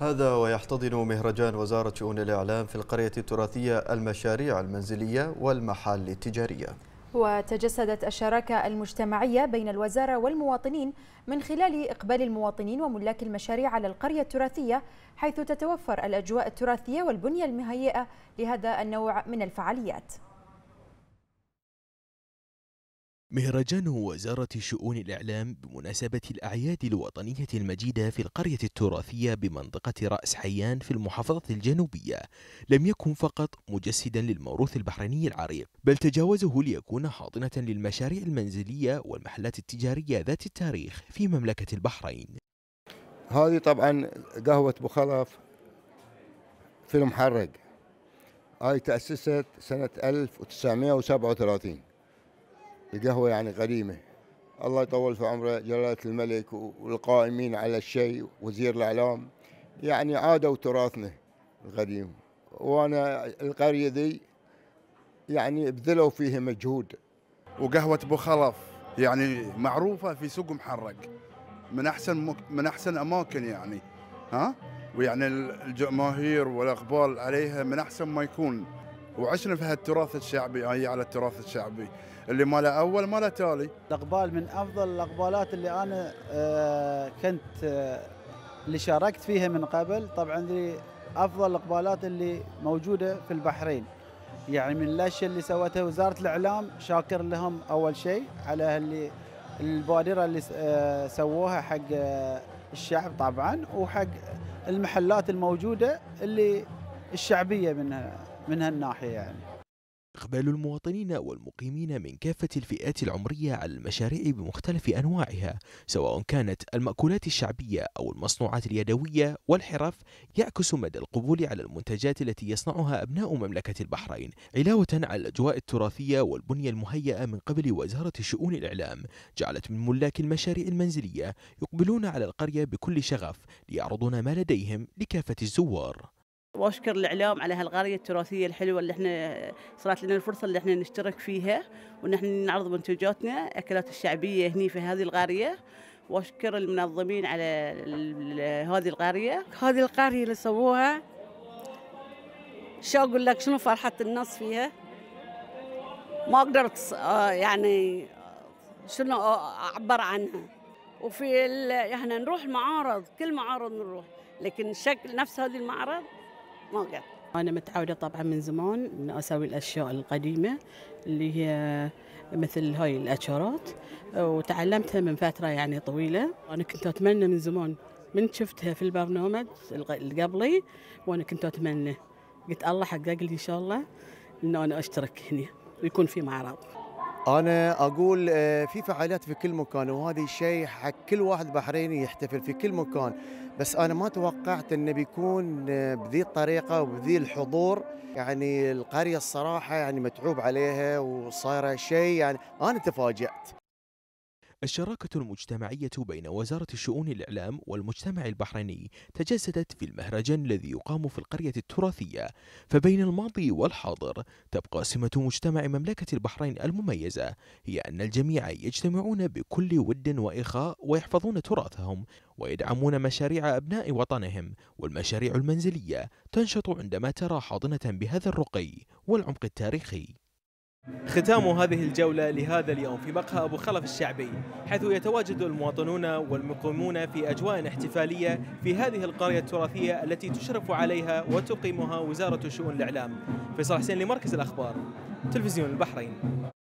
هذا ويحتضن مهرجان وزارة شؤون الإعلام في القرية التراثية المشاريع المنزلية والمحال التجارية وتجسدت الشراكة المجتمعية بين الوزارة والمواطنين من خلال إقبال المواطنين وملاك المشاريع على القرية التراثية حيث تتوفر الأجواء التراثية والبنية المهيئة لهذا النوع من الفعاليات مهرجان وزارة شؤون الإعلام بمناسبة الأعياد الوطنية المجيدة في القرية التراثية بمنطقة رأس حيان في المحافظة الجنوبية لم يكن فقط مجسدا للموروث البحريني العريق بل تجاوزه ليكون حاضنة للمشاريع المنزلية والمحلات التجارية ذات التاريخ في مملكة البحرين هذه طبعا قهوة بخلف في المحرق هاي تأسست سنة 1937 القهوة يعني غريمة الله يطول في عمره جلالة الملك والقائمين على الشيء وزير الإعلام يعني عادوا تراثنا القديم وأنا القرية ذي يعني بذلوا فيها مجهود وقهوة أبو خلف يعني معروفة في سوق محرق من أحسن مك... من أحسن أماكن يعني ها ويعني الجماهير والأقبال عليها من أحسن ما يكون وعشنا في هالتراث الشعبي هي على التراث الشعبي اللي ما له اول ما له تالي. الاقبال من افضل الاقبالات اللي انا آه، كنت آه، اللي شاركت فيها من قبل طبعا دي افضل الاقبالات اللي موجوده في البحرين. يعني من الاشياء اللي سوتها وزاره الاعلام شاكر لهم اول شيء على اللي البادره اللي آه، سووها حق الشعب طبعا وحق المحلات الموجوده اللي الشعبيه من من هالناحيه يعني إقبال المواطنين والمقيمين من كافة الفئات العمرية على المشاريع بمختلف أنواعها سواء كانت المأكولات الشعبية أو المصنوعات اليدوية والحرف يعكس مدى القبول على المنتجات التي يصنعها أبناء مملكة البحرين علاوة على الأجواء التراثية والبنية المهيئة من قبل وزارة شؤون الإعلام جعلت من ملاك المشاريع المنزلية يقبلون على القرية بكل شغف ليعرضون ما لديهم لكافة الزوار واشكر الاعلام على هالغاليه التراثيه الحلوه اللي احنا صارت لنا الفرصه اللي احنا نشترك فيها ونحن نعرض منتجاتنا اكلات الشعبيه هني في هذه القريه واشكر المنظمين على هذه القريه هذه القريه اللي سووها شو اقول لك شنو فرحه الناس فيها ما اقدر آه، يعني شنو آه، اعبر عنها وفي احنا نروح معارض كل معارض نروح لكن شكل نفس هذه المعرض ما أنا متعودة طبعا من زمان أن أسوي الأشياء القديمة اللي هي مثل هاي الأشارات وتعلمتها من فترة يعني طويلة أنا كنت أتمنى من زمان من شفتها في البرنامج اللي قبلي وأنا كنت أتمنى قلت الله حقق لي إن شاء الله أن أنا أشترك هنا ويكون في معرض انا اقول آه، في فعاليات في كل مكان وهذا شيء حق كل واحد بحريني يحتفل في كل مكان بس انا ما توقعت انه بيكون آه، بذي الطريقه وبذي الحضور يعني القريه الصراحه يعني متعوب عليها وصايره شيء يعني انا تفاجات الشراكة المجتمعية بين وزارة شؤون الإعلام والمجتمع البحريني تجسدت في المهرجان الذي يقام في القرية التراثية فبين الماضي والحاضر تبقى سمة مجتمع مملكة البحرين المميزة هي أن الجميع يجتمعون بكل ود وإخاء ويحفظون تراثهم ويدعمون مشاريع أبناء وطنهم والمشاريع المنزلية تنشط عندما ترى حاضنة بهذا الرقي والعمق التاريخي ختام هذه الجولة لهذا اليوم في مقهى أبو خلف الشعبي حيث يتواجد المواطنون والمقيمون في أجواء احتفالية في هذه القرية التراثية التي تشرف عليها وتقيمها وزارة شؤون الإعلام فيصل حسين لمركز الأخبار تلفزيون البحرين